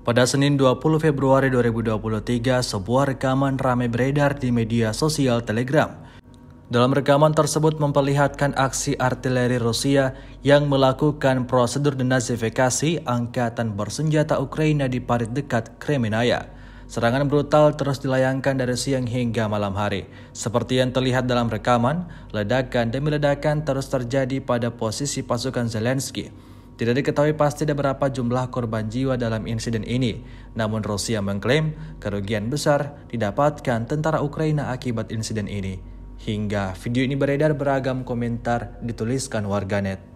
Pada Senin 20 Februari 2023, sebuah rekaman ramai beredar di media sosial Telegram. Dalam rekaman tersebut memperlihatkan aksi artileri Rusia yang melakukan prosedur denazifikasi angkatan bersenjata Ukraina di parit dekat Kremenaya. Serangan brutal terus dilayangkan dari siang hingga malam hari. Seperti yang terlihat dalam rekaman, ledakan demi ledakan terus terjadi pada posisi pasukan Zelensky. Tidak diketahui pasti ada berapa jumlah korban jiwa dalam insiden ini, namun Rusia mengklaim kerugian besar didapatkan tentara Ukraina akibat insiden ini. Hingga video ini beredar beragam komentar dituliskan warganet.